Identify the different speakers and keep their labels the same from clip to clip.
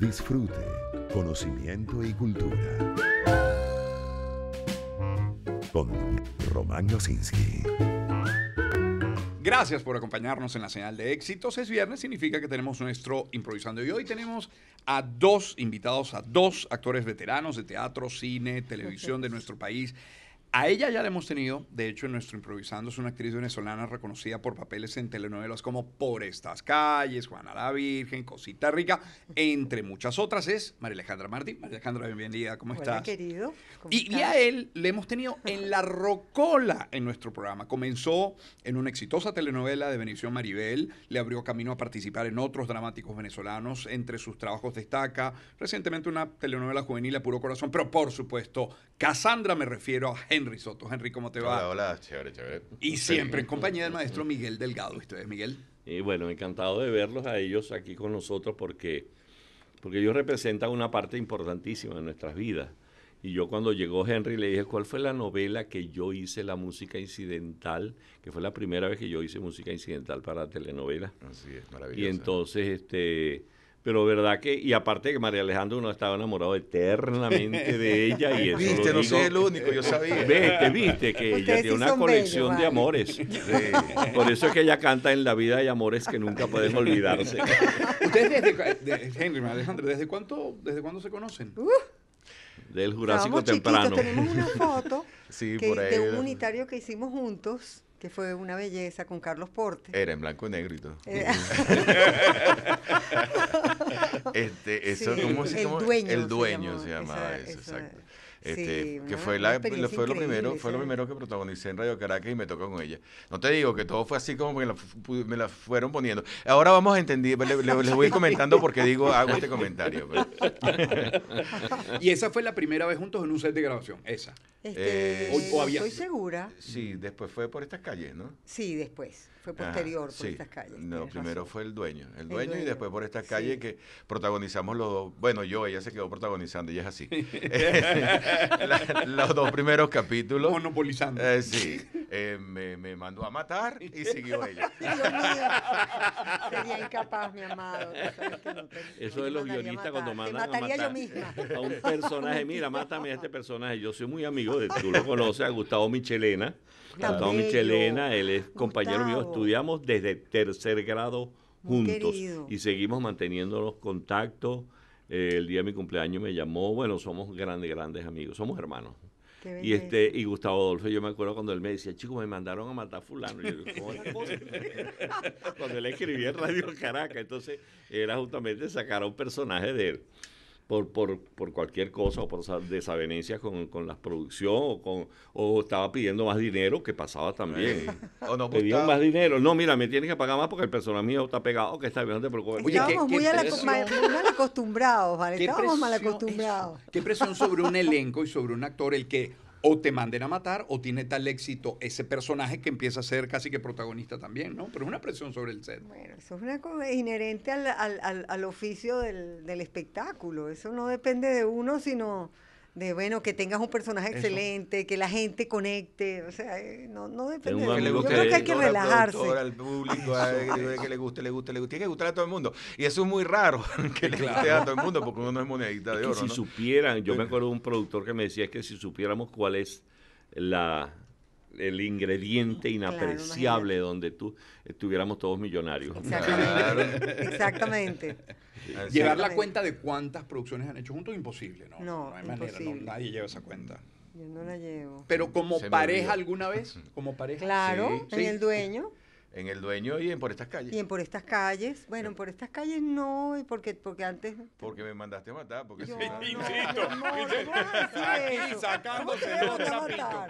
Speaker 1: Disfrute, conocimiento y cultura. Con Román
Speaker 2: Gracias por acompañarnos en la señal de éxitos. Es viernes, significa que tenemos nuestro improvisando. Y hoy tenemos a dos invitados, a dos actores veteranos de teatro, cine, televisión de nuestro país a ella ya la hemos tenido, de hecho, en nuestro Improvisando, es una actriz venezolana reconocida por papeles en telenovelas como Por estas calles, Juana la Virgen, Cosita Rica, entre muchas otras es María Alejandra Martín. María Alejandra, bienvenida, ¿cómo estás?
Speaker 3: querido. y, a
Speaker 2: él le hemos tenido en la rocola en nuestro programa. Comenzó en una exitosa telenovela de Benicio Maribel, le abrió camino a participar en otros dramáticos venezolanos, entre sus trabajos destaca recientemente una telenovela juvenil a puro corazón, pero por supuesto, Cassandra me refiero a gente Henry Soto. Henry, ¿cómo te va? Hola,
Speaker 1: hola, chévere, chévere. Y siempre en compañía del maestro Miguel Delgado. ¿Ustedes, Miguel? Y bueno, encantado de verlos a ellos aquí con nosotros porque, porque ellos representan una parte importantísima de nuestras vidas. Y yo cuando llegó Henry le dije, ¿cuál fue la novela que yo hice la música incidental? Que fue la primera vez que yo hice música incidental para telenovela. Así es, maravilloso. Y entonces, este pero verdad que, y aparte que María Alejandra uno estaba enamorado eternamente de ella y eso Viste, no soy el único, yo sabía. Viste, viste que ella tiene una colección de amores. Por eso es que ella canta en la vida hay amores que nunca pueden olvidarse.
Speaker 2: Ustedes desde, Henry, Alejandra, ¿desde cuánto, desde cuándo se conocen?
Speaker 1: Del Jurásico temprano. tenemos una foto de un
Speaker 3: unitario que hicimos juntos que fue una belleza con Carlos Porte. Era en blanco y negro y todo. Eh. este, eso, como El dueño. se, llamaba eso, exacto.
Speaker 4: Este, que fue, la, lo, fue lo primero, fue lo primero que protagonicé en Radio Caracas y me tocó con ella. No te digo que todo fue así como me la, me la fueron poniendo. Ahora vamos a entender, le, les voy comentando porque digo, hago este comentario. Pues.
Speaker 2: y esa fue la primera vez juntos en un set de grabación, esa.
Speaker 4: Este, eh, estoy segura.
Speaker 2: Sí, después fue por estas calles,
Speaker 4: ¿no?
Speaker 3: Sí, después. Fue ah, posterior por estas calles. No, primero
Speaker 4: fue el dueño, el dueño, y después por estas calles que protagonizamos los dos. Bueno, yo, ella se quedó protagonizando, y es así. los dos primeros capítulos. Monopolizando. Eh, sí. Eh, me, me,
Speaker 1: mandó a matar y siguió ella.
Speaker 3: Sería incapaz, mi amado.
Speaker 1: Eso es de los guionistas cuando mandan a matar a
Speaker 5: un personaje.
Speaker 1: Mira, mátame a este personaje. Yo soy muy amigo de, tú lo conoces, a Gustavo Michelena.
Speaker 5: Gustavo Michelena,
Speaker 1: él es compañero mío. Estudiamos desde tercer grado juntos y seguimos manteniendo los contactos. Eh, el día de mi cumpleaños me llamó, bueno, somos grandes, grandes amigos, somos hermanos. Y este y Gustavo Adolfo, yo me acuerdo cuando él me decía, chicos me mandaron a matar fulano. Y yo, ¿Cómo cuando él escribía en Radio Caracas, entonces era justamente sacar a un personaje de él por, por, por cualquier cosa o por desavenencias con, con la producción o, con, o estaba pidiendo más dinero, que pasaba también. Eh. o no Pedían más dinero. No, mira, me tienes que pagar más porque el personal mío está pegado, que está bien, no te Estábamos
Speaker 3: muy mal acostumbrados, ¿vale? Estábamos mal acostumbrados.
Speaker 1: Qué presión sobre un elenco
Speaker 2: y sobre un actor el que o te manden a matar o tiene tal éxito ese personaje que empieza a ser casi que protagonista también, ¿no? Pero es una presión sobre el set. Bueno,
Speaker 3: eso es una cosa inherente al, al, al, oficio del, del espectáculo. Eso no depende de uno, sino de bueno, que tengas un personaje excelente, que la gente conecte, o sea, eh, no, no depende. De yo creo que hay que relajarse.
Speaker 4: Al público, a, que le guste, le guste, le guste. Tiene que gustar a todo el mundo. Y eso es muy raro que le guste a todo el mundo
Speaker 1: porque uno no es monedita de oro. si supieran, yo me acuerdo de un productor que me decía que si supiéramos cuál es la el ingrediente inapreciable donde tú estuviéramos todos millonarios. Exactamente. Llevar la cuenta
Speaker 2: de cuántas producciones han hecho juntos es imposible, ¿no? No, hay manera, nadie lleva esa cuenta.
Speaker 3: Yo no la llevo. Pero
Speaker 2: como pareja alguna vez, como pareja. Claro, en el dueño. En el dueño y en por estas calles. Y
Speaker 3: en por estas calles. Bueno, en por estas calles no, y porque, porque antes.
Speaker 4: Porque me mandaste a matar. Porque yo, si
Speaker 2: sacándose los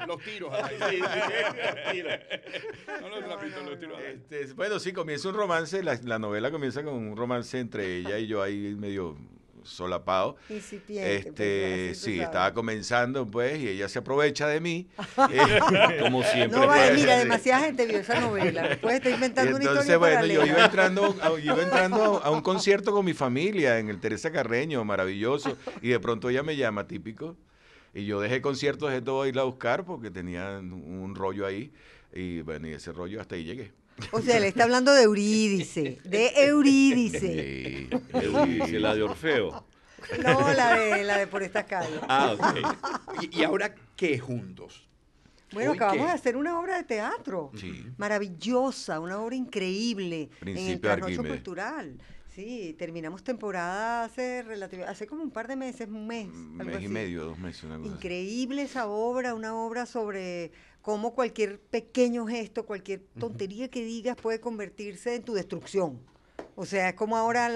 Speaker 2: Los tiros. no los los
Speaker 4: tiros. Este, bueno, sí, comienza un romance. la, novela comienza con un romance entre ella y yo ahí medio solapado.
Speaker 3: Incipiente, pues,
Speaker 4: este, sí, estaba comenzando, pues, y ella se aprovecha de mí.
Speaker 3: Eh, como siempre. No, vale, pues. mira, demasiada gente vio esa novela. Pues estoy inventando entonces, una historia bueno, yo iba entrando,
Speaker 4: a, iba entrando a un concierto con mi familia en el Teresa Carreño, maravilloso, y de pronto ella me llama, típico. Y yo dejé conciertos de todo a irla a buscar porque tenía un rollo ahí. Y bueno, y ese rollo hasta ahí llegué.
Speaker 3: O sea, le está hablando de Eurídice, de Eurídice.
Speaker 2: Sí, la de Orfeo. No, la
Speaker 3: de, la de por estas calles. Ah, ok. ¿Y,
Speaker 2: ahora qué juntos?
Speaker 3: Bueno, acabamos de hacer una obra de teatro maravillosa, una obra increíble en el Cultural. Sí, terminamos temporada hace relativamente... hace como un par de meses, un mes. Un mes y
Speaker 4: medio, dos meses, una
Speaker 3: cosa Increíble esa obra, una obra sobre cómo cualquier pequeño gesto, cualquier tontería que digas puede convertirse en tu destrucción. O sea, es como ahora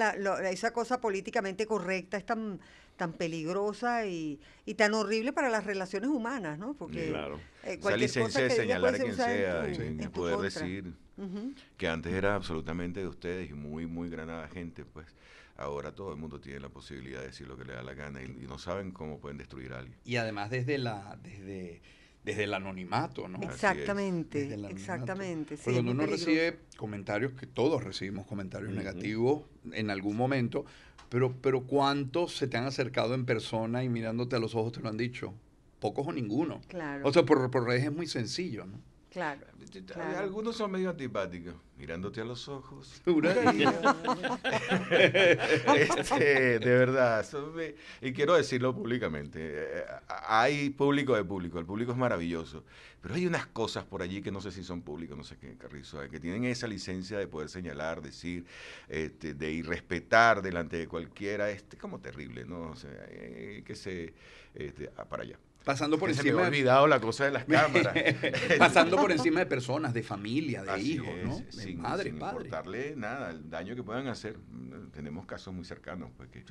Speaker 3: esa cosa políticamente correcta es tan, tan peligrosa y, tan horrible para las relaciones humanas, ¿no? Porque eh, cualquier esa licencia cosa de señalar a quien sea, y poder decir
Speaker 4: que antes era absolutamente de ustedes y muy, muy granada gente, pues ahora todo el mundo tiene la posibilidad de decir lo que le da la gana y, y no saben cómo pueden destruir a alguien. Y además desde la,
Speaker 3: desde
Speaker 2: desde el anonimato, ¿no? Exactamente,
Speaker 3: exactamente. cuando uno recibe
Speaker 2: comentarios, que todos recibimos comentarios negativos en algún momento, pero, pero ¿cuántos se te han acercado en persona y mirándote a los ojos te lo han dicho? Pocos o ninguno. Claro. O sea, por, por redes es muy sencillo, ¿no? Claro, Algunos
Speaker 4: son medio antipáticos, mirándote a los ojos. este, de verdad, y quiero decirlo públicamente, eh, eh, hay público de público, el público es maravilloso, pero hay unas cosas por allí que no sé si son públicos, no sé qué, Carrizo, que tienen esa licencia de poder señalar, decir, este, de irrespetar delante de cualquiera, este como terrible, ¿no? O eh, que se, este, ah, para allá. Pasando por encima. Se me ha olvidado la cosa de las cámaras. Pasando por encima de personas, de familia, de hijos, ¿no? sin, importarle nada, el daño que puedan hacer. Tenemos casos muy cercanos, pues que,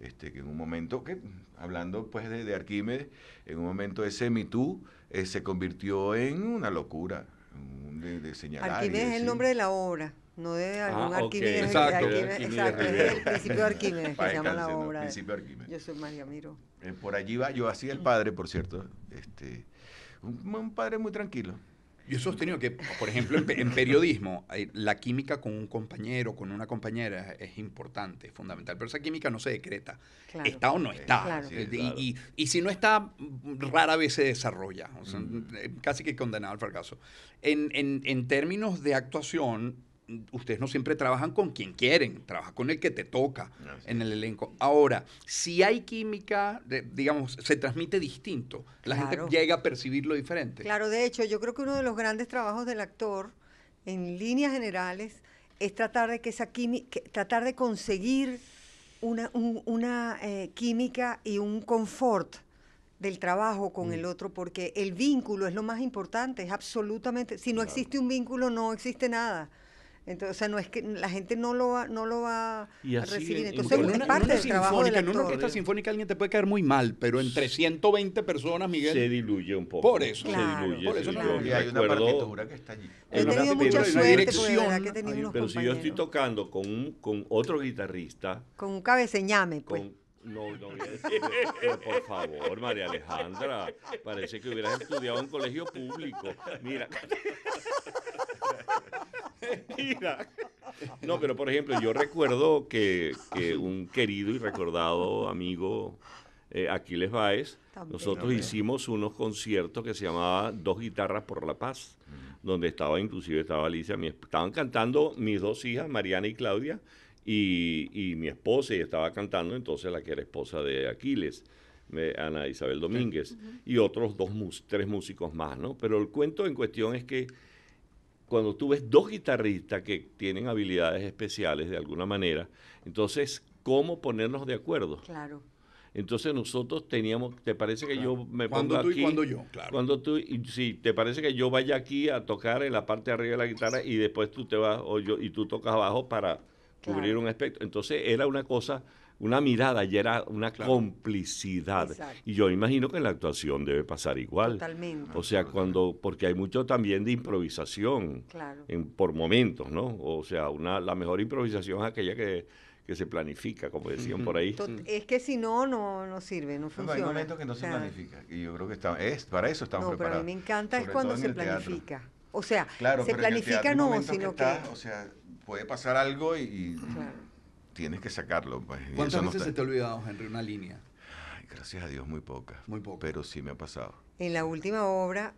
Speaker 4: este, que en un momento, que hablando pues de, Arquímedes, en un momento ese mitú eh, se convirtió en una locura. De, de señalar. Arquímedes es el nombre de
Speaker 3: la obra. No de ah, algún Arquímedes. Exacto, es el principio de Arquímedes que se llama la obra. Yo soy María Miro.
Speaker 4: Eh, por allí va, yo así el padre, por
Speaker 2: cierto. Este, un, padre muy tranquilo. Yo he sostenido que, por ejemplo, en, periodismo, la química con un compañero, con una compañera es importante, es fundamental, pero esa química no se decreta.
Speaker 5: Está o no está. Y,
Speaker 2: si no está, rara vez se desarrolla. Mm. Eh, casi que condenado al fracaso. en términos de actuación, ustedes no siempre trabajan con quien quieren, trabajan con el que te toca en el elenco. Ahora, si hay química, digamos, se transmite distinto. La gente llega a percibirlo diferente. Claro,
Speaker 3: de hecho, yo creo que uno de los grandes trabajos del actor, en líneas generales, es tratar de que esa química, tratar de conseguir una, una eh, química y un confort del trabajo con mm. el otro, porque el vínculo es lo más importante, es absolutamente, si no existe un vínculo no existe nada. Entonces, o sea, no es que la gente no lo va, no lo va a recibir.
Speaker 2: Entonces, en una, es parte de del trabajo del actor. En una orquesta sinfónica alguien te puede caer muy mal, pero entre 120
Speaker 1: personas, Miguel... Se diluye un poco.
Speaker 2: Por eso. se diluye. Por eso no, hay una partitura
Speaker 1: que está allí. He tenido mucha suerte, pues, que he tenido pero si yo estoy tocando con, con otro guitarrista... Con un cabeceñame, pues. No, no voy por favor, María Alejandra, parece que hubieras estudiado en colegio público. Mira. Mira. No, pero por ejemplo, yo recuerdo que, un querido y recordado amigo, eh, Aquiles Baez, nosotros hicimos unos conciertos que se llamaba Dos Guitarras por la Paz, donde estaba, inclusive estaba Alicia, mi, estaban cantando mis dos hijas, Mariana y Claudia, y, mi esposa, y estaba cantando entonces la que era esposa de Aquiles, Ana Isabel Domínguez, y otros dos, tres músicos más, ¿no? Pero el cuento en cuestión es que cuando tú ves dos guitarristas que tienen habilidades especiales de alguna manera, entonces, ¿cómo ponernos de acuerdo? Claro. Entonces nosotros teníamos, ¿te parece que yo me pongo tú Y cuando yo, claro. Cuando tú, y, ¿te parece que yo vaya aquí a tocar en la parte de arriba de la guitarra y después tú te vas, o yo, y tú tocas abajo para un aspecto. Entonces era una cosa, una mirada, y era una complicidad. Y yo imagino que en la actuación debe pasar igual. Totalmente. O sea, cuando, porque hay mucho también de improvisación en, por momentos, ¿no? O sea, una, la mejor improvisación es aquella que se planifica, como decían por ahí.
Speaker 3: Es que si no, no, no sirve, no funciona. hay momentos
Speaker 4: que no se planifica. Y yo creo que está, es, para eso estamos no, Pero a mí me encanta es cuando se planifica.
Speaker 3: O sea, se planifica no, sino que
Speaker 4: puede pasar algo y, tienes que sacarlo. Pues, ¿Cuántas veces se te ha
Speaker 2: olvidado, Henry, una línea? Ay, gracias a Dios, muy pocas. Muy pocas. Pero
Speaker 4: sí me ha pasado.
Speaker 3: En la última obra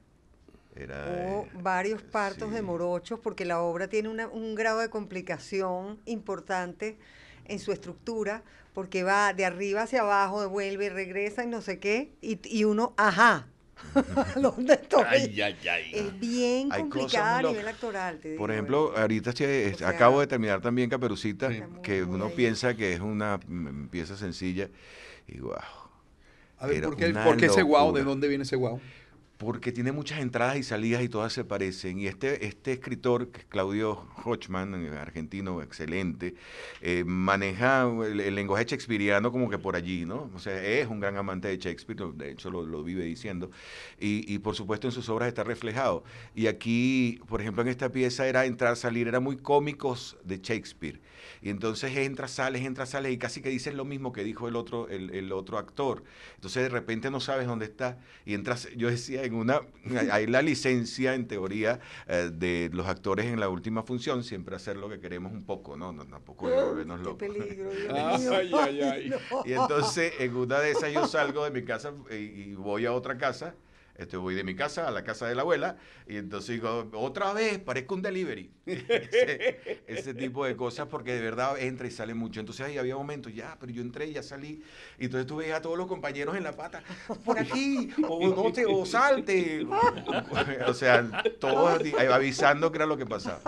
Speaker 4: hubo
Speaker 3: varios partos de morochos porque la obra tiene un grado de complicación importante en su estructura porque va de arriba hacia abajo, devuelve, regresa y no sé qué, y uno, ajá, ¿Dónde
Speaker 5: Es bien complicado a nivel
Speaker 3: actoral. Por ¿eh?
Speaker 4: ejemplo, ahorita eh, acabo de terminar también Caperucita, que uno piensa que es una mm, mm, pieza sencilla. Y wow. A ver, ¿por qué, ese guau? ¿De dónde viene ese guau? porque tiene muchas entradas y salidas y todas se parecen. Y este, este escritor, Claudio Hochman, eh, argentino, excelente, eh, maneja el, lenguaje shakespeariano como que por allí, ¿no? O sea, es un gran amante de Shakespeare, de hecho lo, vive diciendo, y, y, por supuesto en sus obras está reflejado. Y aquí, por ejemplo, en esta pieza era entrar, salir, eran muy cómicos de Shakespeare. Y entonces entras, sales, entras, sales y casi que dices lo mismo que dijo el otro, el, otro actor. Entonces de repente no sabes dónde está y entras, yo decía, en una, hay la licencia en teoría eh, de los actores en la última función, siempre hacer lo que queremos un poco, ¿no? no tampoco ah, volvernos locos. peligro, ay, ay, ay. Y entonces en una de esas yo salgo de mi casa eh, y voy a otra casa este, voy de mi casa a la casa de la abuela y entonces digo, otra vez, parezco un delivery. ese, tipo de cosas porque de verdad entra y sale mucho. Entonces ahí había momentos, ya, pero yo entré y ya salí. Y entonces tú veías a todos los compañeros en la pata, por
Speaker 5: aquí, o o
Speaker 4: salte. o sea, todos avisando que era lo que pasaba.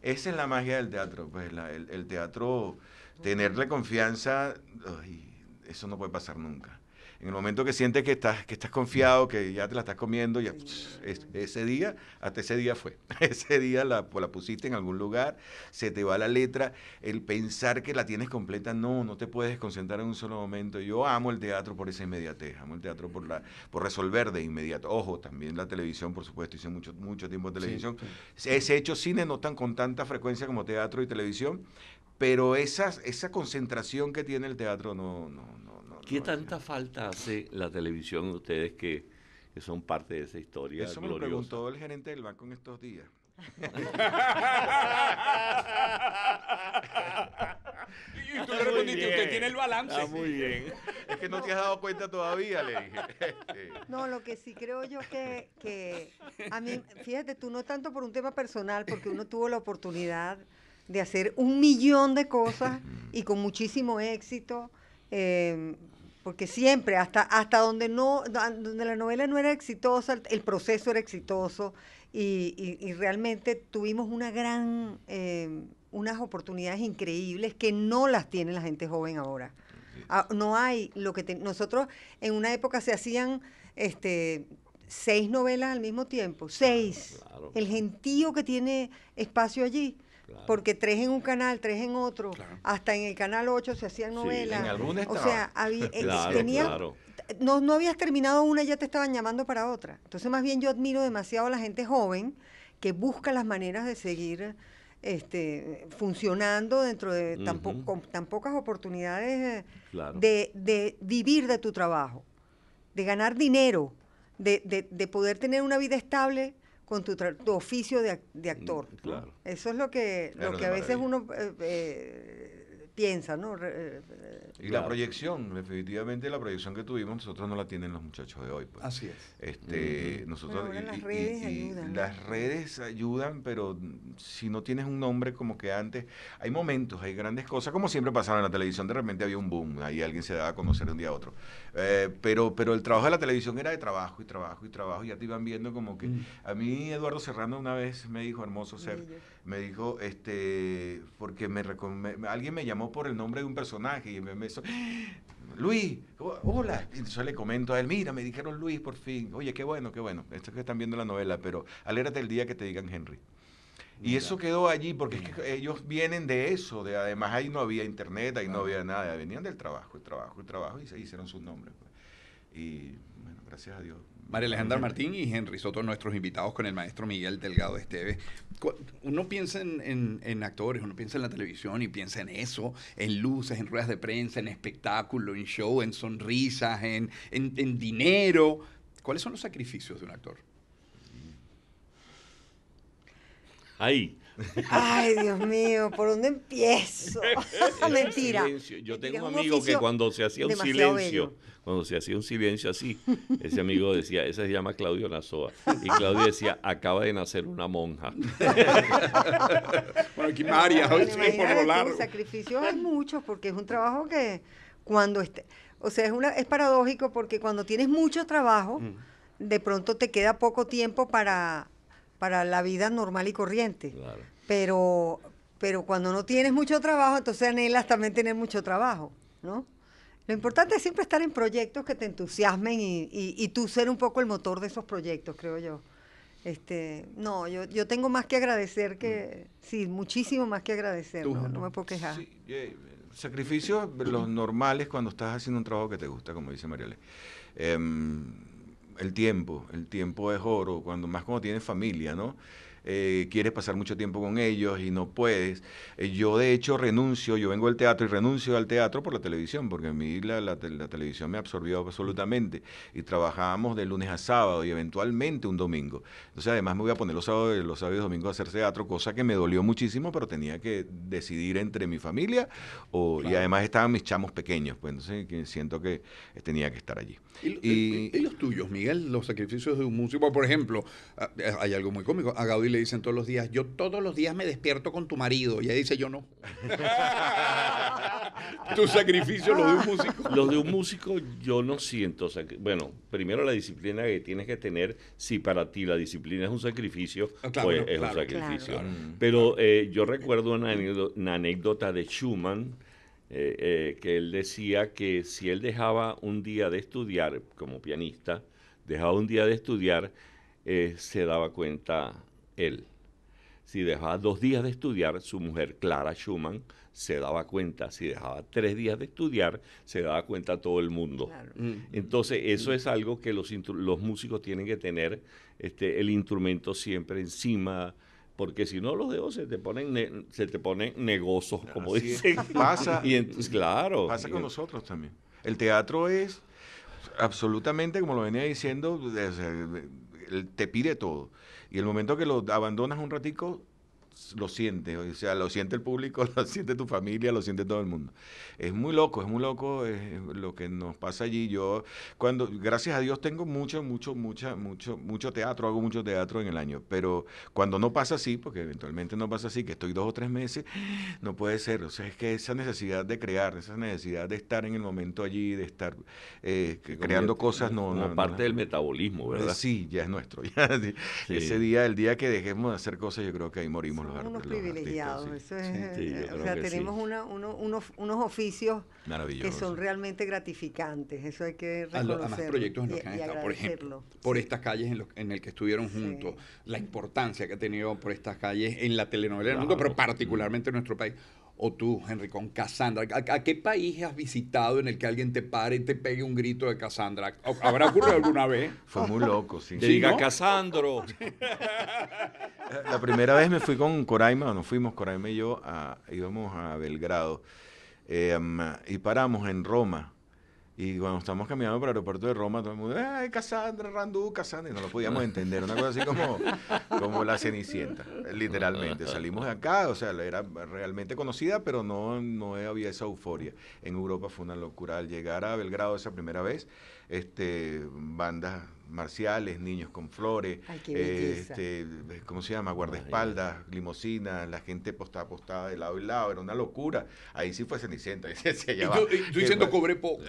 Speaker 4: Esa es la magia del teatro, pues el, teatro, tenerle confianza, ay, eso no puede pasar nunca en el momento que sientes que estás, que estás confiado, que ya te la estás comiendo, ya, pues, ese día, hasta ese día fue. Ese día la, pues, la pusiste en algún lugar, se te va la letra, el pensar que la tienes completa, no, no te puedes concentrar en un solo momento. Yo amo el teatro por esa inmediatez, amo el teatro por, la, por resolver de inmediato. Ojo, también la televisión, por supuesto, hice mucho, mucho tiempo de televisión. ese hecho cine no tan con tanta frecuencia como teatro y televisión, pero esas, esa concentración
Speaker 1: que tiene el teatro no, no ¿Qué tanta falta hace la televisión ustedes que, son parte de esa historia? Eso me lo preguntó
Speaker 4: el gerente del banco en estos días. y tú le respondiste, usted tiene el balance. Está muy bien. es que no, te has dado cuenta todavía, le dije. Este.
Speaker 3: no, lo que sí creo yo que, que a mí, fíjate, tú no tanto por un tema personal, porque uno tuvo la oportunidad de hacer un millón de cosas y con muchísimo éxito. Eh, porque siempre, hasta, hasta donde, no, donde la novela no era exitosa, el proceso era exitoso y, realmente tuvimos una gran, em, unas oportunidades increíbles que no las tiene la gente joven ahora. Ah, no hay lo que nosotros en una época se hacían este seis novelas al mismo tiempo, seis. Ah, el gentío que tiene espacio allí porque tres en un canal, tres en otro, hasta en el canal 8 se hacían novelas. Sí, en O sea, eh, no, habías terminado una y ya te estaban llamando para otra. Entonces, más bien yo admiro demasiado a la gente joven que busca las maneras de seguir este, funcionando dentro de tan, con tan pocas oportunidades eh, de, vivir de tu trabajo, de ganar dinero, de, poder tener una vida estable con tu, oficio de, mm, actor. Eso es lo que, lo que a veces uno eh, eh piensa, ¿no? Eh,
Speaker 5: eh, y la
Speaker 4: proyección, definitivamente la proyección que tuvimos nosotros no la tienen los muchachos de hoy. Pues. Así es. Este, nosotros las redes ayudan. pero si no tienes un nombre como que antes, hay momentos, hay grandes cosas, como siempre pasaron en la televisión, de repente había un boom, ahí alguien se daba a conocer de un día a otro. Eh, pero, pero el trabajo de la televisión era de trabajo y trabajo y trabajo, y ya te iban viendo como que... Mm. A mí Eduardo Serrano una vez me dijo, hermoso ser, me dijo, este, porque me alguien me llamó por el nombre de un personaje y me, me Luis, oh, hola. Y le comento a él, mira, me dijeron Luis por fin. Oye, qué bueno, qué bueno. Estos que están viendo la novela, pero alérate el día que te digan Henry. Y eso quedó allí porque es que ellos vienen de eso, de además ahí no había internet, ahí no había
Speaker 2: nada, venían del trabajo, el trabajo, el trabajo y se hicieron sus nombres. Y bueno, gracias a Dios María Alejandra Martín y Henry Soto, nuestros invitados con el maestro Miguel Delgado Esteves. Uno piensa en, actores, uno piensa en la televisión y piensa en eso, en luces, en ruedas de prensa, en espectáculo, en show, en sonrisas, en, dinero. ¿Cuáles son los sacrificios de un actor?
Speaker 1: Ahí. Ay,
Speaker 3: Dios mío, ¿por dónde empiezo? Mentira. Yo
Speaker 1: tengo un amigo que cuando se hacía un silencio cuando se hacía un silencio así, ese amigo decía, esa se llama Claudio Nazoa. Y Claudio decía, acaba de nacer una monja.
Speaker 5: bueno, aquí María, hoy por lo largo.
Speaker 3: Sacrificios hay muchos porque es un trabajo que cuando... Este, o sea, es, una, es paradójico porque cuando tienes mucho trabajo, mm. de pronto te queda poco tiempo para, para la vida normal y corriente. Pero, pero cuando no tienes mucho trabajo, entonces anhelas también tener mucho trabajo, ¿no? Lo importante es siempre estar en proyectos que te entusiasmen y, tú ser un poco el motor de esos proyectos, creo yo. Este, no, yo, tengo más que agradecer que, mm. sí, muchísimo más que agradecer, ¿no? me puedo quejar.
Speaker 1: Eh,
Speaker 4: sacrificios los normales cuando estás haciendo un trabajo que te gusta, como dice Mariale. Em, el tiempo, el tiempo es oro, cuando más cuando tienes familia, ¿no? Eh, quieres pasar mucho tiempo con ellos y no puedes. Eh, yo de hecho renuncio, yo vengo al teatro y renuncio al teatro por la televisión, porque a mí la, televisión me absorbió absolutamente y trabajábamos de lunes a sábado y eventualmente un domingo. Entonces además me voy a poner los sábados, eh, los sábados y domingos a hacer teatro, cosa que me dolió muchísimo, pero tenía que decidir entre mi familia y además estaban
Speaker 2: mis chamos pequeños, pues entonces siento que tenía que estar allí. ¿Y, los tuyos, Miguel, los sacrificios de un músico, por ejemplo, ah, hay algo muy cómico, a Gaudí le dicen todos los días, yo todos los días me despierto con tu marido. Y ella dice, yo no.
Speaker 1: tu sacrificio, lo de un músico. Los de un músico yo no siento. Bueno, primero la disciplina que tienes que tener, si para ti la disciplina es un sacrificio, ah, pues es un sacrificio. Pero eh, yo recuerdo una, anécdota de Schumann. Eh, eh, que él decía que si él dejaba un día de estudiar como pianista, dejaba un día de estudiar, se daba cuenta él. Si dejaba dos días de estudiar, su mujer Clara Schumann se daba cuenta. Si dejaba tres días de estudiar, se daba cuenta todo el mundo. Mm. Entonces, eso es algo que los, los músicos tienen que tener este, el instrumento siempre encima, porque si no los dedos se te ponen se te ponen negocios como dicen. dicen pasa y claro pasa con nosotros también el teatro es absolutamente como lo venía diciendo
Speaker 4: te pide todo y el momento que lo abandonas un ratico, lo siente o sea, lo siente el público, lo siente tu familia, lo siente todo el mundo. Es muy loco, es muy loco lo que nos pasa allí. Yo, cuando, gracias a Dios, tengo mucho, mucho, mucho mucho, mucho teatro, hago mucho teatro en el año, pero cuando no pasa así, porque eventualmente no pasa así, que estoy dos o tres meses, no puede ser. O sea, es que esa necesidad de crear, esa necesidad de estar en el momento allí, de estar eh, creando cosas, no, parte del metabolismo, eh, ¿verdad? Sí, ya es nuestro. Ese día, el día que dejemos de hacer cosas, yo creo que ahí morimos unos privilegiados.
Speaker 3: Eso es, tenemos unos, oficios que son realmente gratificantes. Eso hay que reconocerlo. proyectos en los que han estado, por ejemplo,
Speaker 2: por estas calles en, las en el que estuvieron juntos, la importancia que ha tenido por estas calles en la telenovela del mundo, pero particularmente en nuestro país o tú, Henry, con Cassandra. ¿A, qué país has visitado en el que alguien te pare y te pegue un grito de Cassandra? ¿Habrá ocurrido alguna vez?
Speaker 4: Fue muy loco, sí. diga Cassandro.
Speaker 1: Casandro. La primera
Speaker 4: vez me fui con Coraima, nos fuimos Coraima y yo, íbamos a Belgrado eh, y paramos en Roma y cuando estamos caminando para el aeropuerto de Roma, todo el mundo, ¡ay, Cassandra, Randú, Cassandra! Y no lo podíamos entender, una cosa así como, como la Cenicienta, literalmente. Salimos de acá, o sea, era realmente conocida, pero no, no había esa euforia. En Europa fue una locura. Al llegar a Belgrado esa primera vez, este, bandas marciales, niños con flores, este, eh, ¿cómo se llama? Guardaespaldas, limosina, la gente pues, postada postada de lado y lado, era una locura. Ahí sí fue Cenicienta. Se, se y diciendo cobre poco.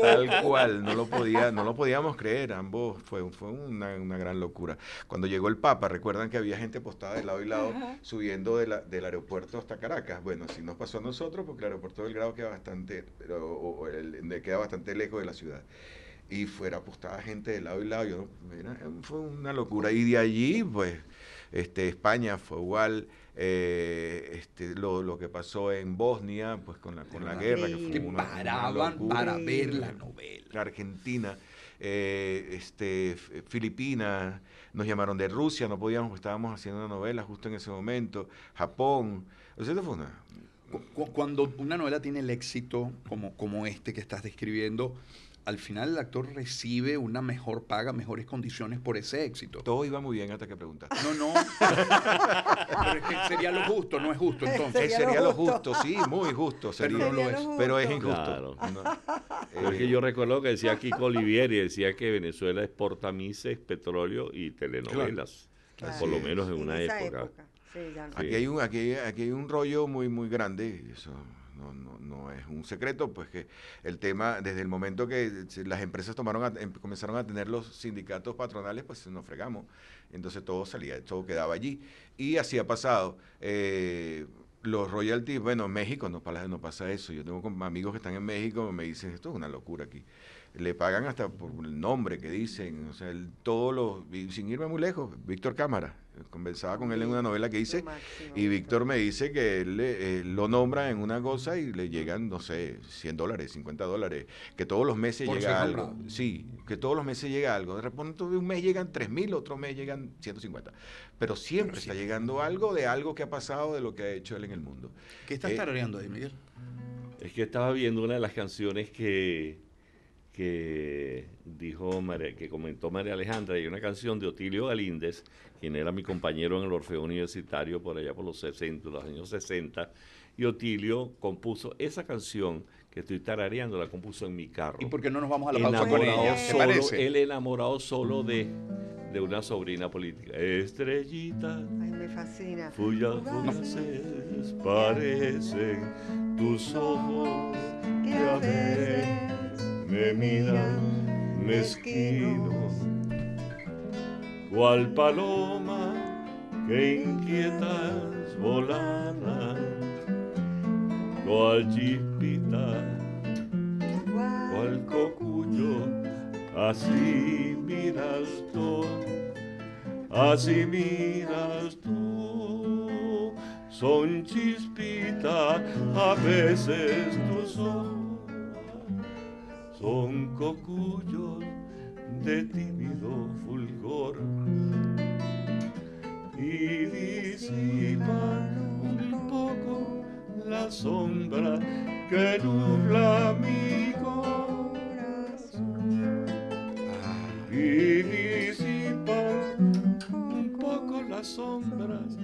Speaker 4: Tal cual, no lo podía, no lo podíamos creer, ambos fue, fue una, gran locura. Cuando llegó el Papa, recuerdan que había gente postada de lado y lado subiendo del aeropuerto hasta Caracas. Bueno, sí nos pasó a nosotros porque el aeropuerto del Grado queda bastante, queda bastante lejos de la ciudad y fuera, apostada pues, gente de lado y lado. Eh, fue una locura. Y de allí, pues, este, España fue igual. Eh, este, lo, que pasó en Bosnia, pues con la, guerra, que paraban para ver la novela. Argentina, eh, este, Filipinas, nos llamaron de Rusia, no podíamos, estábamos haciendo
Speaker 2: una novela justo en ese momento, Japón, o Cuando una novela tiene el éxito como, como este que estás describiendo, al final el actor recibe una mejor paga, mejores condiciones por ese éxito. Todo iba muy bien hasta que preguntaste. No, no.
Speaker 5: pero es que sería
Speaker 2: lo justo, no es justo entonces. Sería, lo, justo. sí,
Speaker 1: muy justo. Pero no lo, es. Pero es injusto. Claro. Es que yo recuerdo que decía Kiko y decía que Venezuela exporta mises, petróleo y telenovelas. Por lo menos en, una
Speaker 4: época.
Speaker 5: aquí, hay un, aquí
Speaker 4: hay un rollo muy, muy grande. Eso no, no, no, es un secreto, pues que el tema, desde el momento que las empresas tomaron em, comenzaron a tener los sindicatos patronales, pues nos fregamos. Entonces todo salía, todo quedaba allí. Y así ha pasado. Eh, los royalties, bueno, en México no, no pasa eso. Yo tengo amigos que están en México, me dicen, esto es una locura aquí. Le pagan hasta por el nombre que dicen, o sea, todos los, sin irme muy lejos, Víctor Cámara, conversaba con él en una novela que hice y Víctor me dice que él, eh, lo nombra en una cosa y le llegan, no sé, 100 dólares, 50 dólares, que todos los meses llega algo. Sí, que todos los meses llega algo. De repente un mes llegan 3000, mil, otro mes llegan 150. Pero siempre está llegando algo de algo que ha pasado, de lo que ha hecho él en el mundo. ¿Qué estás eh, ahí, Miguel?
Speaker 1: Es que estaba viendo una de las canciones que que dijo que comentó María Alejandra y una canción de Otilio Galíndez, quien era mi compañero en el Orfeo Universitario por allá por los 60, los años 60, y Otilio compuso esa canción que estoy tarareando, la compuso en mi carro. ¿Y por qué no nos vamos a la pausa con ella? Solo, él enamorado solo de, de una sobrina política. Estrellita.
Speaker 3: Ay,
Speaker 5: me fascina.
Speaker 1: parecen tus ojos que a me miran mezquinos, cual paloma que inquietas volada, cual chispita,
Speaker 5: cual cocuyo,
Speaker 1: así miras tú, así miras tú, son chispitas a veces tus ojos son cocuyos de tímido fulgor y disipan
Speaker 5: un poco
Speaker 1: la sombra que nubla
Speaker 5: mi corazón
Speaker 1: y disipan un poco las sombras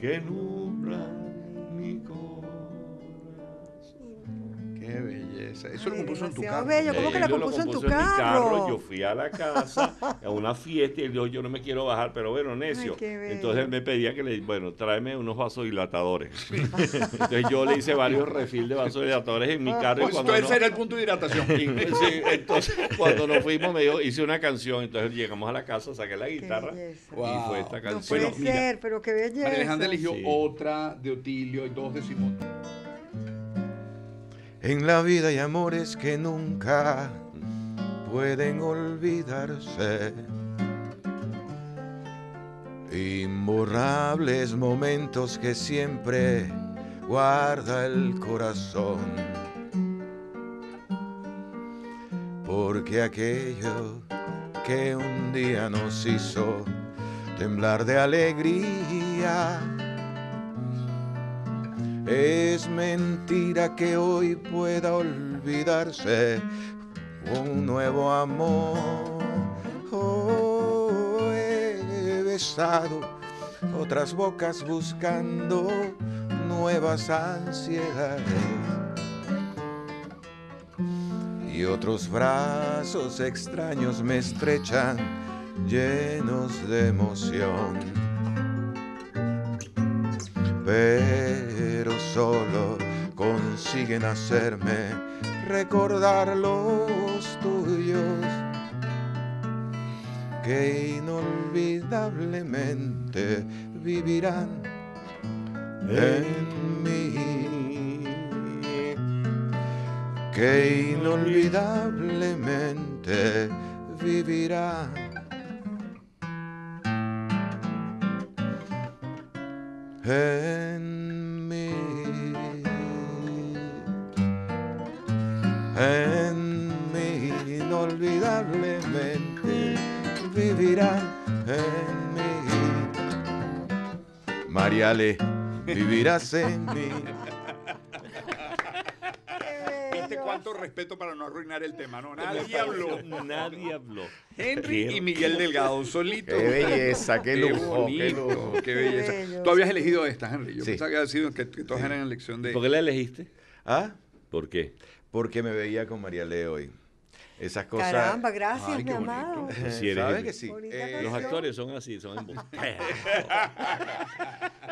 Speaker 1: que nubla
Speaker 5: Eso lo compuso en tu carro. ¿Cómo que la compuso, en tu carro? Yo fui a la casa,
Speaker 1: a una fiesta, y él dijo, yo no me quiero bajar, pero bueno, necio. Entonces él me pedía que le, bueno, tráeme unos vasos dilatadores. Entonces yo le hice varios refil de vasodilatadores en mi ah. carro. Pues cuando ese era el punto de hidratación. entonces cuando nos fuimos me dijo, hice una canción, entonces llegamos a la casa, saqué la guitarra y fue esta canción. No
Speaker 2: puede Alejandra eligió otra de Otilio y dos de Simón.
Speaker 4: En la vida hay amores que nunca pueden olvidarse. Imborrables momentos que siempre guarda el corazón. Porque aquello que un día nos hizo temblar de alegría es mentira que hoy pueda olvidarse un nuevo amor. Oh, he besado otras bocas buscando nuevas ansiedades. Y otros brazos extraños me estrechan llenos de emoción solo consiguen hacerme recordar los tuyos que inolvidablemente vivirán en mí. Que inolvidablemente vivirán Ale, vivirás en mí.
Speaker 2: ¿Viste cuánto respeto para no arruinar el tema? No, nadie habló. Nadie habló. Henry y Miguel Delgado solito Qué belleza, qué lujo. Qué, belleza. tú habías elegido esta, Henry. Yo pensaba que, había sido, que, todas eran elección de. ¿Por qué la elegiste? ¿Ah?
Speaker 4: ¿Por qué? Porque me veía con María Leo hoy. Esas cosas. Caramba, gracias, mi amado. Pues ¿Sabes que sí?
Speaker 3: Eh,
Speaker 1: los actores son así, son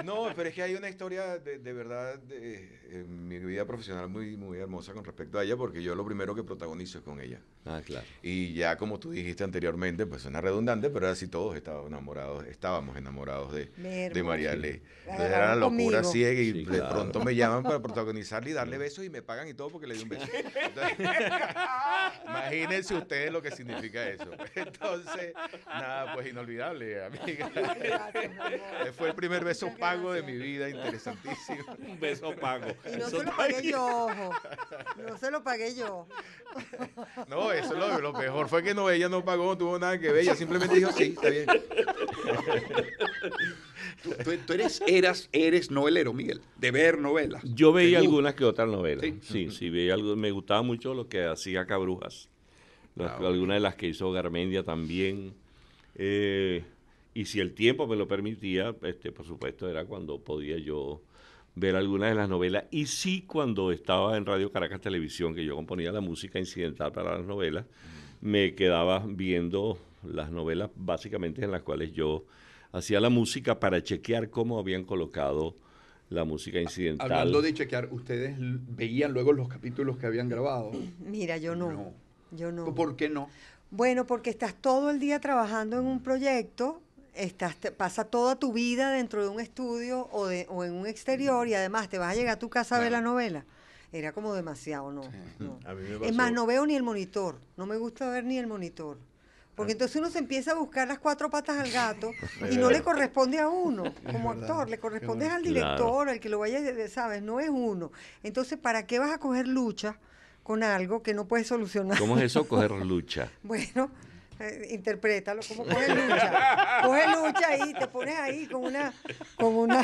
Speaker 4: No, pero es que hay una historia de, de verdad de,
Speaker 1: en mi vida profesional
Speaker 4: muy, muy hermosa con respecto a ella, porque yo lo primero que protagonizo es con ella. Ah, claro. Y ya como tú dijiste anteriormente, pues suena redundante, pero así todos estábamos enamorados, estábamos enamorados de, de María Ley. era la locura ciega y de pronto me llaman para protagonizarle y darle besos y me pagan y todo porque le di un beso. imagínense ustedes lo que significa eso. Entonces, nada, pues inolvidable, amiga. Fue el primer beso para pago de mi vida, interesantísimo. Un beso pago. Y no se lo pagué
Speaker 3: yo, ojo. No se lo pagué yo. No, eso lo, lo mejor fue que
Speaker 4: no, ella no pagó, no tuvo nada que ver, ella simplemente dijo, sí,
Speaker 3: está bien.
Speaker 2: Tú, eres, eras, eres novelero, Miguel, de ver novelas. Yo veía algunas
Speaker 1: que otras novelas. Sí, sí, veía algo, me gustaba mucho lo que hacía Cabrujas. Ah, algunas de las que hizo Garmendia también. Eh, y si el tiempo me lo permitía, este, por supuesto, era cuando podía yo ver algunas de las novelas. Y sí, cuando estaba en Radio Caracas Televisión, que yo componía la música incidental para las novelas, me quedaba viendo las novelas básicamente en las cuales yo hacía la música para chequear cómo habían colocado la música incidental. Hablando de chequear,
Speaker 2: ¿ustedes veían luego los capítulos que habían
Speaker 1: grabado?
Speaker 3: Mira, yo no. Yo no. ¿Por qué no? Bueno, porque estás todo el día trabajando en un proyecto estás, pasa toda tu vida dentro de un estudio o, de, o en un exterior y además te vas a llegar a tu casa a ver la novela. Era como demasiado, no. Es más, no veo ni el monitor. No me gusta ver ni el monitor. Porque ah. entonces uno se empieza a buscar las cuatro patas al gato y no le corresponde a uno como actor, le corresponde al director, al que lo vaya, ¿sabes? No es uno. Entonces, ¿para qué vas a coger lucha con algo que no puedes solucionar? ¿Cómo es eso, coger
Speaker 1: lucha?
Speaker 3: bueno, eh, interprétalo como coge lucha. coge lucha y te pones ahí como una. Con una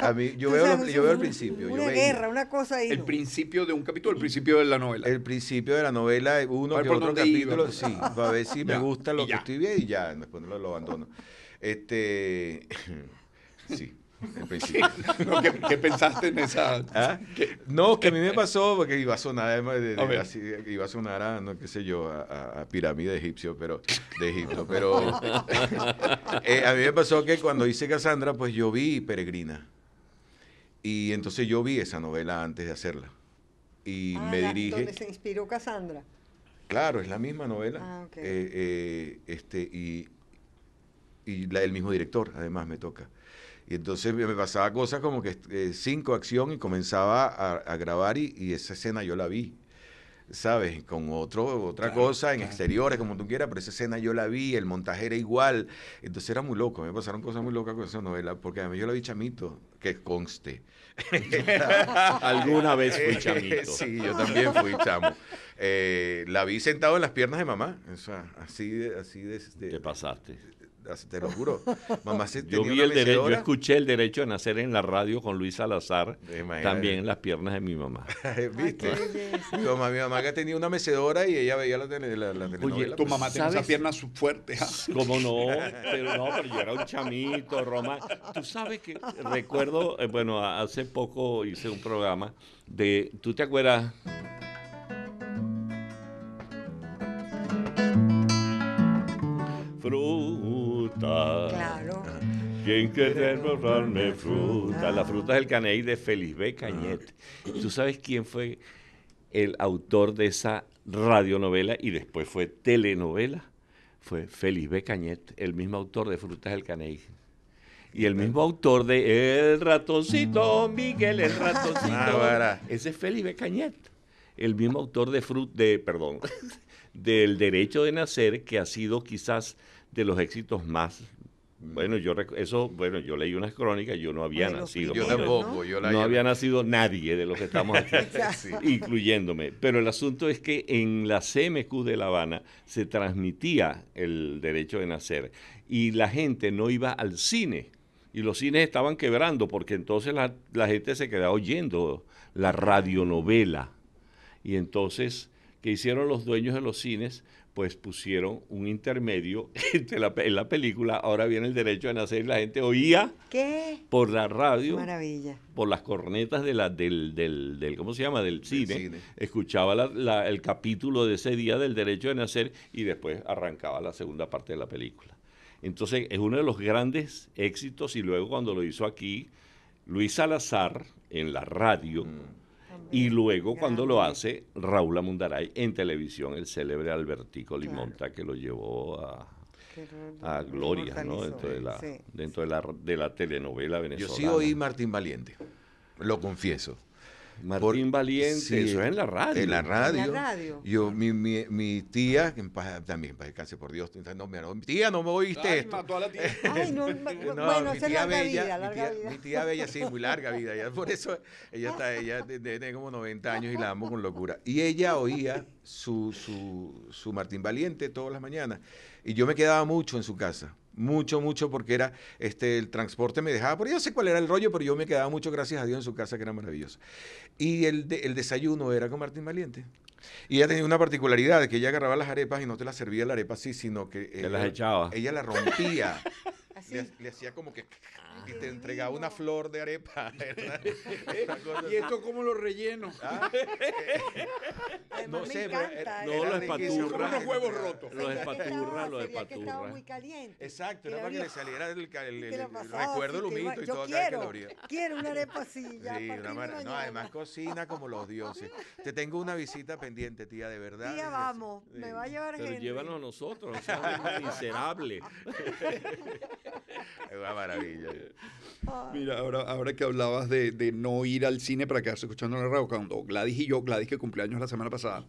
Speaker 4: a mí, yo, veo, yo veo el principio. Una guerra,
Speaker 3: una cosa ahí. El
Speaker 4: principio de un capítulo, el principio de la novela. El principio de la novela, eh, uno que otro capítulo, sí sí, a ver si me gusta lo que estoy viendo y ya, después lo, lo abandono. Este. sí.
Speaker 2: ¿qué, pensaste en esa? ¿Ah?
Speaker 4: No, que a mí me pasó, porque iba a sonar, eh, de, iba a sonar a, no qué sé yo, a, pirámide egipcio, pero, de Egipto, pero eh, a mí me pasó que cuando hice Casandra, pues yo vi Peregrina. Y entonces yo vi esa novela antes de hacerla. Y ah, me dirige... ¿Dónde
Speaker 3: se inspiró Casandra?
Speaker 4: Claro, es la misma novela. Ah, eh, este, y, y el mismo director, además, me toca. Y entonces me pasaba cosas como que eh, cinco acción y comenzaba a, grabar y, esa escena yo la vi. ¿Sabes? Con otro, otra cosa, en exteriores, como tú quieras, pero esa escena yo la vi, el montaje era igual. Entonces era muy loco, me pasaron cosas muy locas con esa novela, porque mí yo la vi chamito, que conste.
Speaker 5: Alguna vez fui chamito. sí, yo también fui chamo.
Speaker 4: Eh, la vi sentado en las piernas de mamá. O sea, así de... Así de, Te pasaste. Te lo juro. Mamá se yo, vi el derecho, yo
Speaker 1: escuché el derecho de nacer en la radio con Luis Salazar, también en las piernas de mi mamá. ¿Viste?
Speaker 4: mi mamá que tenía una mecedora y ella veía la, la, tu
Speaker 1: pues. mamá tenía esas piernas
Speaker 2: fuertes. ¿ah? Como no, pero no, pero yo era un chamito, Roma.
Speaker 5: Tú sabes que
Speaker 1: recuerdo, eh, bueno, hace poco hice un programa de, ¿tú te acuerdas? fruta. Claro. ¿Quién quiere darme fruta? La fruta del el Caney de B. Cañete. Ah. ¿Tú sabes quién fue el autor de esa radionovela y después fue telenovela? Fue B. Cañete, el mismo autor de Frutas del Caney. Y el mismo autor de El ratoncito, Miguel, el ratoncito. Ese es B. Cañete el mismo autor de Frut, de, perdón, del derecho de nacer, que ha sido quizás de los éxitos más bueno, yo eso, bueno, yo leí unas crónicas, yo no había pues nacido. Yo tampoco, ¿no? había nacido nadie de los que estamos aquí, incluyéndome. Pero el asunto es que en la CMQ de La Habana se transmitía el derecho de nacer y la gente no iba al cine. Y los cines estaban quebrando porque entonces la, la gente se quedaba oyendo la radionovela. Y entonces que hicieron los dueños de los cines, pues pusieron un intermedio en la película. Ahora viene el derecho de nacer y la gente oía ¿Qué? por la radio, Maravilla. por las cornetas de la, del, del, ¿cómo se llama? Del cine. Escuchaba el capítulo de ese día del derecho de nacer y después arrancaba la segunda parte de la película. Entonces es uno de los grandes éxitos y luego cuando lo hizo aquí Luis Salazar en la radio. Mm. Y luego cuando lo hace Raúl Amundaray en televisión, el célebre Albertico Limonta que lo llevó
Speaker 5: a, Gloria, Dentro, de la,
Speaker 1: de, la, de la telenovela venezolana. Yo sí oí Martín Valiente, lo confieso. Martín
Speaker 4: Valiente, eso es en la radio. En la radio. Yo, ah. mi, mi, mi tía, que también, casi por Dios, no, mi tía, no me oíste esto.
Speaker 2: Mató a la tía. Ay, no, bueno,
Speaker 4: es larga vida, mi tía, vida. Mi tía Bella, sí, muy larga vida. por eso ella está, ella tiene como 90 años y la amo con locura. Y ella oía su, su, su Martín Valiente todas las mañanas. Y yo me quedaba mucho en su casa mucho, mucho, porque era este, el transporte me dejaba, por yo sé cuál era el rollo, pero yo me quedaba mucho, gracias a Dios, en su casa, que era maravilloso. Y el, el desayuno era con Martín Valiente. Y ella tenía una particularidad, que ella agarraba las arepas y no te las servía la arepa así, sino que... Ella, las Ella la rompía. le, hacía como que. Ah. y te entregaba una flor de arepa. ¿Y esto
Speaker 2: cómo lo relleno?
Speaker 4: Ah.
Speaker 3: Ah. no sé, encanta, eh, no, los como Unos huevos
Speaker 4: rotos. Los espaturra, los que estaba muy
Speaker 3: caliente. Exacto, era para que le
Speaker 4: saliera el, el, el, recuerdo lumito y toda lo caloría.
Speaker 3: Quiero una arepa así. Ya, No, además
Speaker 4: cocina como los dioses. Te tengo una visita pendiente, tía, de verdad. Tía, vamos,
Speaker 3: me va a llevar Pero gente.
Speaker 1: a nosotros, miserable es una
Speaker 2: maravilla. Mira, ahora, que hablabas de, no ir al cine para quedarse escuchando la radio, cuando Gladys y yo, Gladys que cumplió años la semana pasada,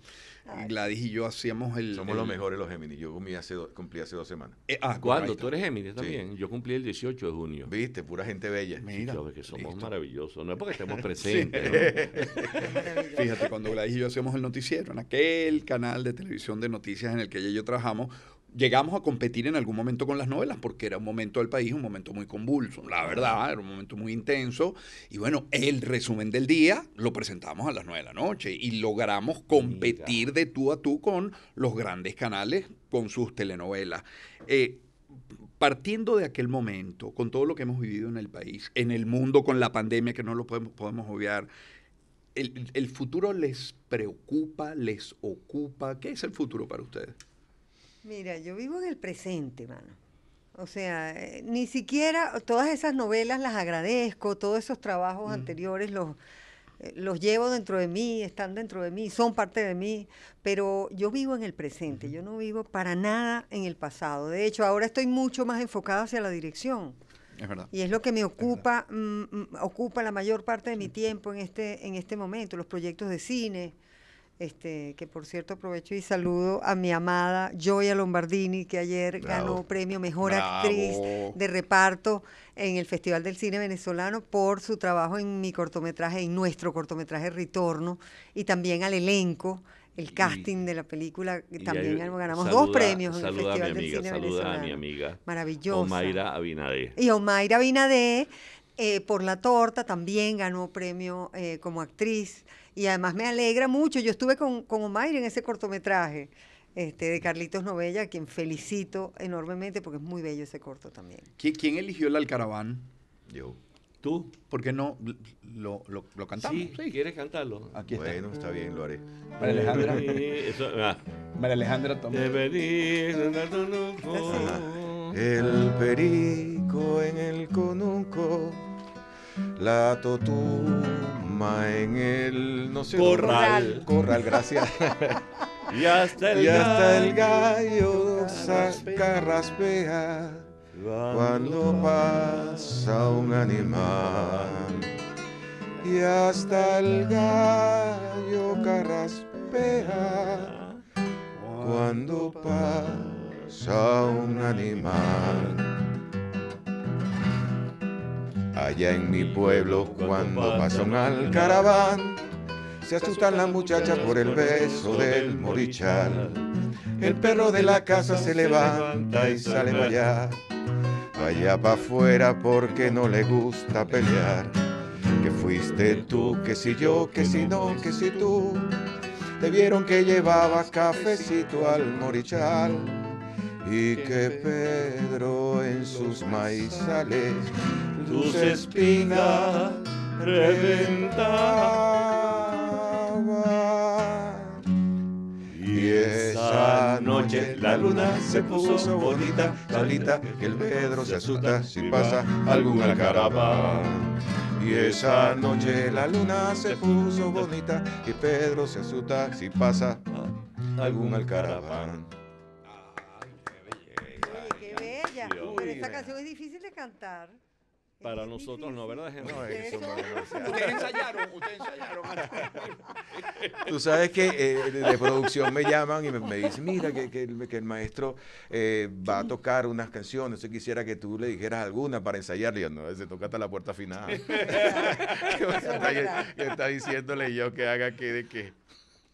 Speaker 2: Gladys y yo hacíamos el... Somos los mejores los Géminis, yo cumplí hace, dos semanas. Eh, ah, ¿Cuándo? ¿Tú
Speaker 1: eres Géminis también? Yo cumplí el 18 de junio.
Speaker 2: Viste, pura gente bella. Mira. que somos maravillosos, no es porque estemos presentes. Fíjate, cuando Gladys y yo hacíamos el noticiero, en aquel canal de televisión de noticias en el que ella y yo trabajamos, llegamos a competir en algún momento con las novelas, porque era un momento del país, un momento muy convulso, la verdad, era un momento muy intenso. Y bueno, el resumen del día lo presentamos a las nueve de la noche y logramos competir de tú a tú con los grandes canales, con sus telenovelas. Eh, partiendo de aquel momento, con todo lo que hemos vivido en el país, en el mundo, con la pandemia que no lo podemos, podemos obviar, el futuro les preocupa, les ocupa? ¿Qué es el futuro para ustedes?
Speaker 3: Mira, yo vivo en el presente, mano. O sea, eh, ni siquiera todas esas novelas las agradezco, todos esos trabajos mm. anteriores los, eh, los llevo dentro de mí, están dentro de mí, son parte de mí, pero yo vivo en el presente, yo no vivo para nada en el pasado. De hecho, ahora estoy mucho más enfocada hacia la dirección. Es verdad. Y es lo que me ocupa, mm, mm, ocupa la mayor parte de mi tiempo en este, en este momento, los proyectos de cine. Este, que por cierto aprovecho y saludo a mi amada Joya Lombardini, que ayer ganó premio Mejor Actriz de Reparto en el Festival del Cine Venezolano por su trabajo en mi cortometraje, en nuestro cortometraje retorno y también al elenco, el casting de la película, también ganamos dos premios en el Festival del Cine Venezolano. a mi amiga. Maravillosa. Omaira Abinadé. Y Omaira Abinadé, eh, por la torta también ganó premio eh, como actriz y además me alegra mucho. Yo estuve con, con Omair en ese cortometraje este, de Carlitos Novella, a quien felicito enormemente porque es muy bello ese corto también.
Speaker 2: ¿Quién, eligió el Alcaraván? Yo. ¿Tú? ¿Por qué no lo, lo, cantamos?
Speaker 1: Sí, ¿quieres cantarlo? Aquí está. Bueno, está bien, lo haré. María Alejandra. Ah. María Alejandra
Speaker 4: El perico en el conuco la totuma en el no sé, corral. Corral, gracias. y hasta el gallo, carraspea cuando pasa un animal. Y hasta el gallo carraspea cuando
Speaker 5: pasa
Speaker 4: un animal. Allá en mi pueblo cuando pasan al caraván se asustan las muchachas por el beso del morichal. El perro de la casa se levanta y sale allá, allá para afuera porque no le gusta pelear. Que fuiste tú, que si yo, que si no, que si tú, te vieron que llevaba cafecito al morichal y que Pedro en sus maizales
Speaker 5: tus espinas
Speaker 1: reventaba. Y esa noche la luna se puso bonita,
Speaker 4: salita, que el Pedro se asusta si pasa algún alcaraván. Y esa noche la luna se puso bonita y Pedro se asusta si pasa algún alcaraván
Speaker 3: esta canción es difícil de cantar.
Speaker 1: Para nosotros no, ¿verdad, No, Ustedes ensayaron, ustedes ensayaron.
Speaker 5: Tú sabes que eh, de producción me
Speaker 4: llaman y me, dicen, mira, que, que, el, maestro eh, va a tocar unas canciones, yo quisiera que tú le dijeras alguna para ensayarle Y
Speaker 2: yo, no, se toca hasta la puerta final.
Speaker 4: está diciéndole yo que
Speaker 2: haga Que de qué?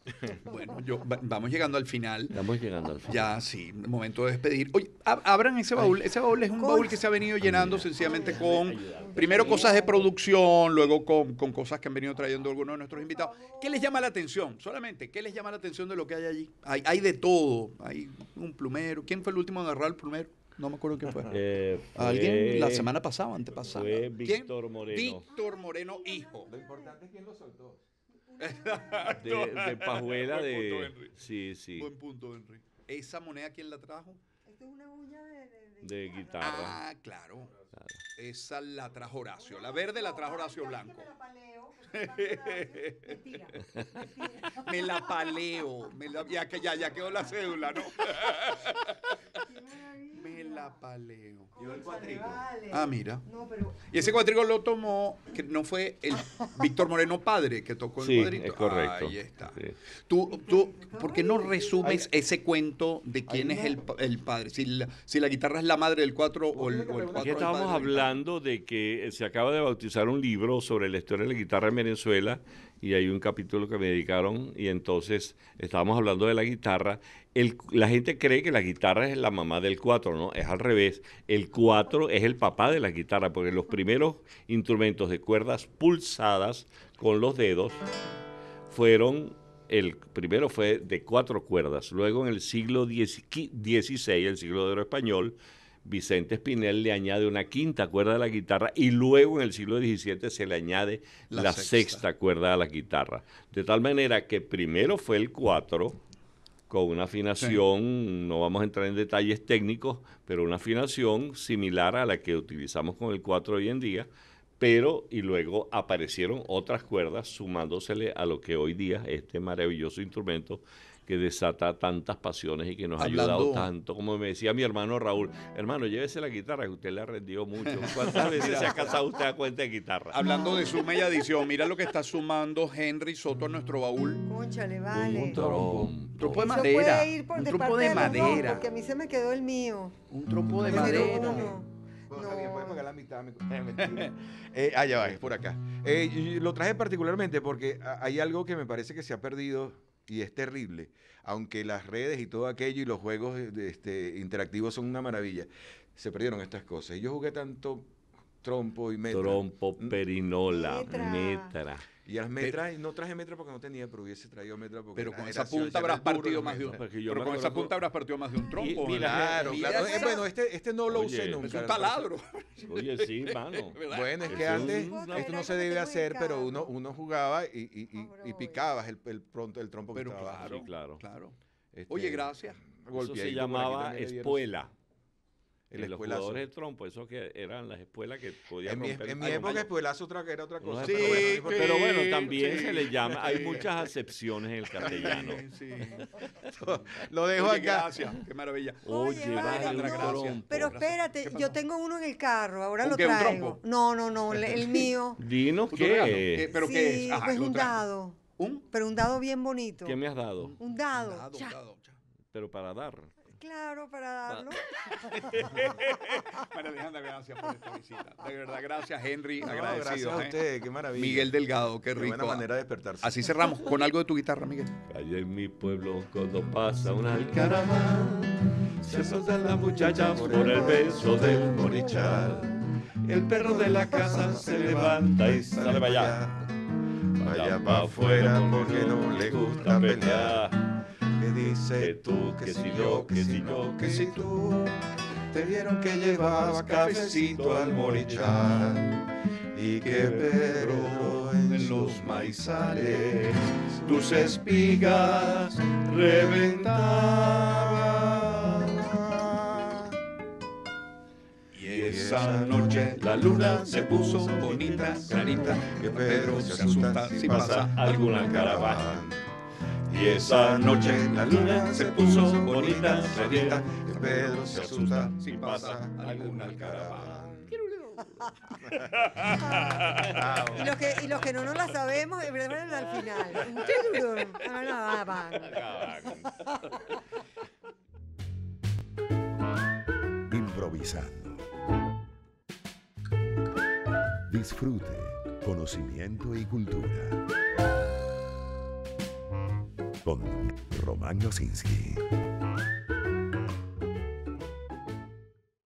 Speaker 2: Bueno, yo, vamos llegando al final. llegando al final. Ya, sí, momento de despedir. Oye, abran ese baúl. Ese baúl es un baúl que se ha venido llenando sencillamente con, primero cosas de producción, luego con, cosas que han venido trayendo algunos de nuestros invitados. ¿Qué les llama la atención? Solamente, ¿qué les llama la atención de lo que hay allí? Hay, hay de todo. Hay un plumero. ¿Quién fue el último a agarrar el plumero? No me acuerdo quién fue. Eh, Alguien la semana pasada, antepasada. Fue Víctor Moreno. Víctor Moreno, hijo. Lo importante es quién lo soltó. de, pajuela de... Buen punto, Henry. Sí, sí. Buen punto, ¿Esa moneda quién la trajo? Esta es una bulla
Speaker 1: de, guitarra.
Speaker 2: Ah, claro. Esa la trajo Horacio. La verde la trajo Horacio Blanco. Me la paleo. Me la, ya que ya, ya quedó la cédula, ¿no? maravilla la paleo. Yo el Ah, mira. Y ese cuatrigo lo tomó, que no fue el Víctor Moreno padre que tocó el sí,
Speaker 1: correcto. Ahí está.
Speaker 2: Tú, tú, ¿por qué no resumes ese cuento de quién es el, padre? Si la, si la, guitarra es la madre del cuatro o el, o el cuatro. Aquí estábamos
Speaker 1: hablando de que se acaba de bautizar un libro sobre la historia de la guitarra en Venezuela y hay un capítulo que me dedicaron y entonces estábamos hablando de la guitarra. la gente cree que la guitarra es la mamá del cuatro, ¿no? Es al revés. El cuatro es el papá de la guitarra porque los primeros instrumentos de cuerdas pulsadas con los dedos fueron, el primero fue de cuatro cuerdas. Luego en el siglo XVI, el siglo de oro español, Vicente Espinel le añade una quinta cuerda a la guitarra y luego en el siglo XVII se le añade la, sexta. cuerda a la guitarra. De tal manera que primero fue el 4, con una afinación, no vamos a entrar en detalles técnicos, pero una afinación similar a la que utilizamos con el 4 hoy en día, pero y luego aparecieron otras cuerdas sumándosele a lo que hoy día este maravilloso instrumento que desata tantas pasiones y que nos ha ayudado tanto. Como me decía mi hermano Raúl, hermano, llévese la guitarra, que usted le ha rendido mucho. ¿Cuántas veces se ha casado usted a cuenta de guitarra? Hablando de suma y adición,
Speaker 2: mira lo que está sumando Henry Soto a nuestro baúl.
Speaker 3: Cónchale, vale. Un
Speaker 2: trompo, un trompo de madera.
Speaker 3: un de, madera. porque a mí se me quedó el mío. Un trompo de madera. No. No, no. la mitad. allá
Speaker 4: eh, ah, va, es por acá. Eh, lo traje particularmente porque hay algo que me parece que se ha perdido y es terrible, aunque las redes y todo aquello y los juegos este, interactivos son una maravilla, se perdieron estas cosas. yo jugué tanto
Speaker 1: trompo y metra. Trompo, perinola, metra. Y las metras,
Speaker 4: no traje metra porque no tenía, pero hubiese traído metra porque. Pero
Speaker 1: con esa punta habrás partido más de un. Pero con esa punta habrás partido más de un trompo.
Speaker 4: claro, claro.
Speaker 1: bueno, este,
Speaker 2: este no lo
Speaker 4: usé nunca. Es un taladro.
Speaker 1: Oye, sí, mano. bueno,
Speaker 4: es, que antes esto no se debe hacer, pero uno, uno jugaba y, y, y, picabas el, el, pronto, trompo que estaba. Claro, claro.
Speaker 1: Este, oye, gracias. Eso se llamaba espuela. El los jugadores de trompo, eso que eran las espuelas que podían en romper. Mi, en mi época, espuelazo era otra cosa. Sí, pero, bueno, también se le llama. Hay muchas acepciones en el castellano.
Speaker 2: Lo dejo acá. Gracias, qué maravilla.
Speaker 1: Oye, vale, trompo,
Speaker 3: Pero espérate, yo tengo uno en el carro, ahora lo traigo. No, no, no, el mío.
Speaker 1: Dinos qué. ¿Pero qué es? pues un
Speaker 3: dado. ¿Un? Pero un dado bien bonito. ¿Qué me has dado? Un dado. Un dado, un
Speaker 5: dado
Speaker 1: pero para dar.
Speaker 2: Claro, para darlo. María Alejandra, gracias por esta visita. De verdad, gracias, Henry. Gracias a ¿eh? usted, qué maravilla. Miguel Delgado, qué, rico. Buena manera de despertarse. Así cerramos
Speaker 5: con algo
Speaker 1: de tu guitarra, Miguel. Allá en mi pueblo, cuando pasa un alcaramán se solta la muchacha por el beso del morichal. El perro de la casa se levanta y sale para allá.
Speaker 4: Vaya para afuera porque no le gusta pelear dice tú, que si yo, que si yo, que si tú. Te vieron que llevaba cafecito al morichal y que Pedro en los maizales
Speaker 1: tus espigas reventaban.
Speaker 2: Y esa noche la luna
Speaker 1: se puso bonita, clarita, que Pedro se asusta si pasa alguna caravana. Y esa noche la luna se puso bonita, solita El Pedro se asusta si pasa alguna alcaravana.
Speaker 5: y, los
Speaker 3: que, y los que no nos la sabemos, preparan al final.
Speaker 1: Improvisando. Disfrute, conocimiento y cultura
Speaker 5: con Román Losinski.